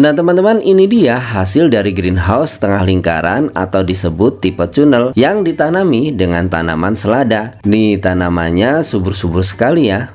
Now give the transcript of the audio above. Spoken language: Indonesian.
Nah teman-teman ini dia hasil dari greenhouse setengah lingkaran atau disebut tipe tunnel yang ditanami dengan tanaman selada. Nih tanamannya subur-subur sekali ya.